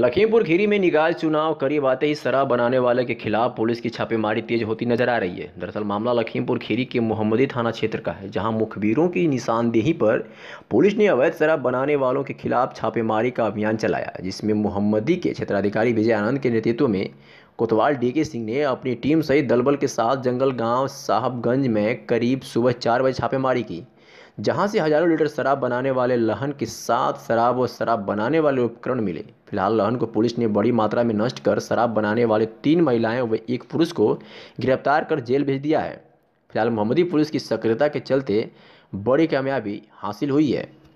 लखीमपुर खीरी में निकाय चुनाव करीब आते ही शराब बनाने वाले के खिलाफ पुलिस की छापेमारी तेज होती नजर आ रही है दरअसल मामला लखीमपुर खीरी के मोहम्मदी थाना क्षेत्र का है जहां मुखबिरों की निशानदेही पर पुलिस ने अवैध शराब बनाने वालों के खिलाफ छापेमारी का अभियान चलाया जिसमें मोहम्मदी के क्षेत्राधिकारी विजय आनंद के नेतृत्व में कोतवाल डी सिंह ने अपनी टीम सहित दलबल के साथ जंगल गाँव साहबगंज में करीब सुबह चार बजे छापेमारी की जहां से हज़ारों लीटर शराब बनाने वाले लहन के साथ शराब और शराब बनाने वाले उपकरण मिले फिलहाल लहन को पुलिस ने बड़ी मात्रा में नष्ट कर शराब बनाने वाले तीन महिलाएं व एक पुरुष को गिरफ्तार कर जेल भेज दिया है फिलहाल मोहम्मदी पुलिस की सक्रियता के चलते बड़ी कामयाबी हासिल हुई है